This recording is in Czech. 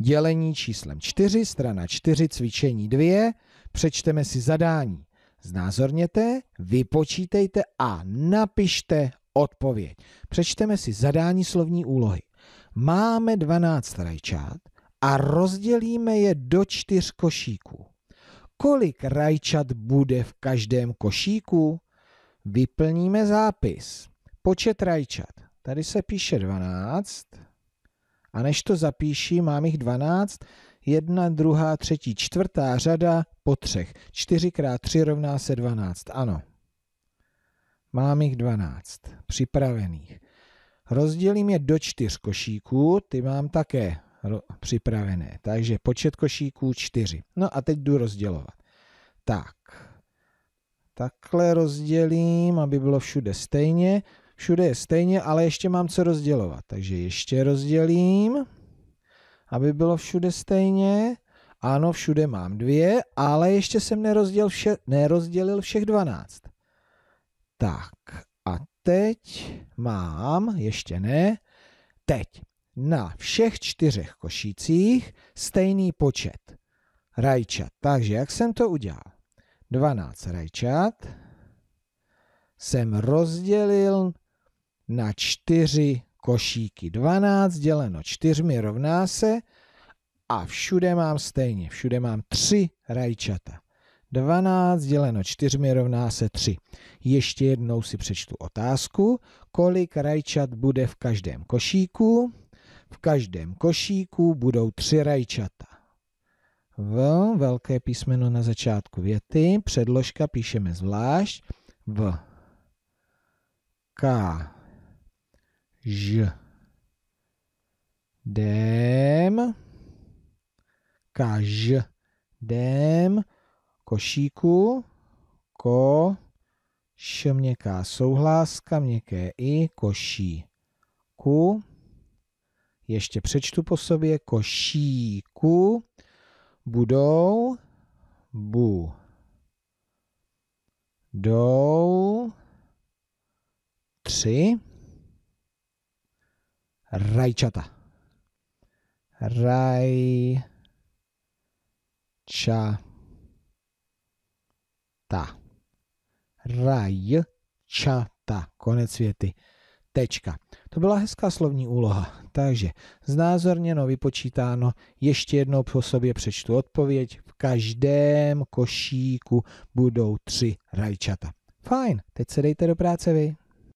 dělení číslem 4, strana 4, cvičení 2, přečteme si zadání. Znázorněte, vypočítejte a napište odpověď. Přečteme si zadání slovní úlohy. Máme 12 rajčat a rozdělíme je do čtyř košíků. Kolik rajčat bude v každém košíku? Vyplníme zápis. Počet rajčat. Tady se píše 12. A než to zapíši, mám jich 12, jedna, druhá, třetí, čtvrtá řada po třech. 4 x 3 rovná se 12, ano. Mám jich 12 připravených. Rozdělím je do čtyř košíků, ty mám také připravené. Takže počet košíků 4. No a teď jdu rozdělovat. Tak, takhle rozdělím, aby bylo všude stejně. Všude je stejně, ale ještě mám co rozdělovat. Takže ještě rozdělím, aby bylo všude stejně. Ano, všude mám dvě, ale ještě jsem nerozděl vše, nerozdělil všech dvanáct. Tak a teď mám, ještě ne, teď na všech čtyřech košících stejný počet rajčat. Takže jak jsem to udělal? 12 rajčat jsem rozdělil na 4 košíky. 12 děleno 4 rovná se a všude mám stejně, všude mám 3 rajčata. 12 děleno 4 rovná se 3. Ještě jednou si přečtu otázku, kolik rajčat bude v každém košíku. V každém košíku budou 3 rajčata. V, velké písmeno na začátku věty, předložka píšeme zvlášť, v, k, Ž. dem Kaž. dem Košíku. Ko. Š měkká souhláska, měkké i, koší. Ku. Ještě přečtu po sobě. Košíku. Budou. Bu. Dou. Tři rajčata. Raj... Ča... Ta. Raj... Ča... Ta. Konec věty. Tečka. To byla hezká slovní úloha. Takže znázorněno, vypočítáno, ještě jednou po sobě přečtu odpověď. V každém košíku budou tři rajčata. Fajn, teď se dejte do práce vy.